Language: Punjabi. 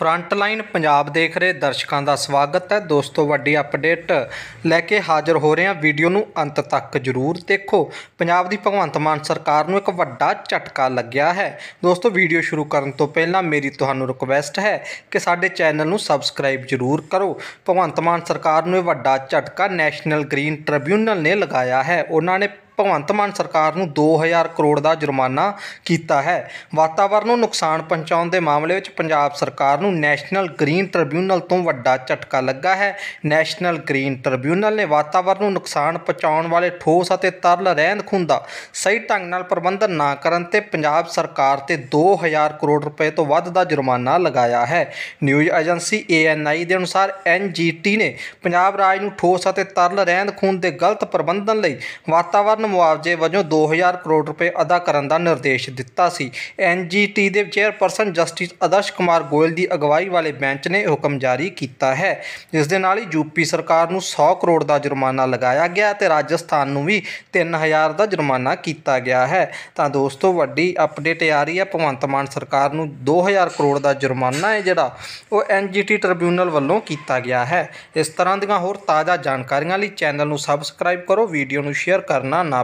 ਫਰੰਟ ਲਾਈਨ ਪੰਜਾਬ ਦੇਖ ਰਹੇ ਦਰਸ਼ਕਾਂ ਦਾ ਸਵਾਗਤ ਹੈ ਦੋਸਤੋ ਵੱਡੀ ਅਪਡੇਟ ਲੈ ਕੇ ਹਾਜ਼ਰ ਹੋ ਰਹੇ ਹਾਂ ਵੀਡੀਓ ਨੂੰ ਅੰਤ ਤੱਕ ਜਰੂਰ ਦੇਖੋ ਪੰਜਾਬ ਦੀ ਭਗਵੰਤ ਮਾਨ ਸਰਕਾਰ ਨੂੰ ਇੱਕ ਵੱਡਾ ਝਟਕਾ ਲੱਗਿਆ ਹੈ ਦੋਸਤੋ ਵੀਡੀਓ ਸ਼ੁਰੂ ਕਰਨ ਤੋਂ ਪਹਿਲਾਂ ਮੇਰੀ ਤੁਹਾਨੂੰ ਰਿਕਵੈਸਟ ਹੈ ਕਿ ਸਾਡੇ ਚੈਨਲ ਨੂੰ ਸਬਸਕ੍ਰਾਈਬ ਜਰੂਰ ਕਰੋ ਭਗਵੰਤ ਮਾਨ ਸਰਕਾਰ ਨੂੰ ਇਹ ਵੱਡਾ ਝਟਕਾ ਨੈਸ਼ਨਲ ਗ੍ਰੀਨ ਟ੍ਰਿਬਿਊਨਲ ਨੇ ਲਗਾਇਆ ਹੈ ਉਹਨਾਂ ਨੇ ਭਗਵੰਤ ਮਾਨ ਸਰਕਾਰ ਨੂੰ 2000 ਕਰੋੜ ਦਾ ਜੁਰਮਾਨਾ ਕੀਤਾ ਹੈ ਵਾਤਾਵਰਨ ਨੂੰ ਨੁਕਸਾਨ ਪਹੁੰਚਾਉਣ ਦੇ ਮਾਮਲੇ ਵਿੱਚ ਪੰਜਾਬ ਸਰਕਾਰ ਨੂੰ ਨੈਸ਼ਨਲ ਗ੍ਰੀਨ ਟ੍ਰਿਬਿਊਨਲ ਤੋਂ ਵੱਡਾ ਝਟਕਾ ਲੱਗਾ ਹੈ ਨੈਸ਼ਨਲ ਗ੍ਰੀਨ ਟ੍ਰਿਬਿਊਨਲ ਨੇ ਵਾਤਾਵਰਨ ਨੂੰ ਨੁਕਸਾਨ ਪਹੁੰਚਾਉਣ ਵਾਲੇ ਠੋਸ ਅਤੇ ਤਰਲ ਰਹਿੰਦ ਖੁੰਦਾ ਸਹੀ ਢੰਗ ਨਾਲ ਪ੍ਰਬੰਧਨ ਨਾ ਕਰਨ ਤੇ ਪੰਜਾਬ ਸਰਕਾਰ ਤੇ 2000 ਕਰੋੜ ਰੁਪਏ ਤੋਂ ਵੱਧ ਦਾ ਜੁਰਮਾਨਾ ਲਗਾਇਆ ਹੈ ਨਿਊਜ਼ ਏਜੰਸੀ ਏਐਨਆਈ ਦੇ ਅਨੁਸਾਰ ਐਨਜੀਟੀ ਨੇ ਪੰਜਾਬ ਰਾਜ ਨੂੰ ਠੋਸ ਅਤੇ ਤਰਲ ਰਹਿੰਦ ਖੂੰਦ ਦੇ ਗਲਤ ਪ੍ਰਬੰਧਨ ਲਈ ਵਾਤਾਵਰਨ ਮੁਆਵਜ਼ੇ ਵਜੋਂ 2000 ਕਰੋੜ ਰੁਪਏ ਅਦਾ ਕਰਨ ਦਾ ਨਿਰਦੇਸ਼ ਦਿੱਤਾ ਸੀ ਐਨਜੀਟੀ ਦੇ ਚੇਅਰਪਰਸਨ ਜਸਟਿਸ ਅਦਰਸ਼ ਕੁਮਾਰ ਗੋਇਲ ਦੀ ਅਗਵਾਈ ਵਾਲੇ ਬੈਂਚ ਨੇ ਹੁਕਮ ਜਾਰੀ ਕੀਤਾ ਹੈ ਜਿਸ ਦੇ ਨਾਲ ਹੀ ਯੂਪੀ ਸਰਕਾਰ ਨੂੰ 100 ਕਰੋੜ ਦਾ ਜੁਰਮਾਨਾ ਲਗਾਇਆ ਗਿਆ ਤੇ ਰਾਜਸਥਾਨ ਨੂੰ ਵੀ 3000 ਦਾ ਜੁਰਮਾਨਾ ਕੀਤਾ ਗਿਆ ਹੈ ਤਾਂ ਦੋਸਤੋ ਵੱਡੀ ਅਪਡੇਟ ਆ ਰਹੀ ਹੈ ਭਵੰਤ ਮਾਨ ਸਰਕਾਰ ਨੂੰ 2000 ਕਰੋੜ ਦਾ ਜੁਰਮਾਨਾ ਹੈ ਜਿਹੜਾ ਉਹ ਐਨਜੀਟੀ ਟ੍ਰਿਬਿਊਨਲ ਵੱਲੋਂ ਕੀਤਾ ਗਿਆ ਹੈ ਇਸ ਤਰ੍ਹਾਂ ਦੀਆਂ ਹੋਰ ਤਾਜ਼ਾ ਜਾਣਕਾਰੀਆਂ ਲਈ ਚੈਨਲ ਨੂੰ ਸਬਸਕ੍ਰਾਈਬ ਕਰੋ ਵੀਡੀਓ ਨੂੰ ਸ਼ੇਅਰ ਕਰਨਾ ਨਾ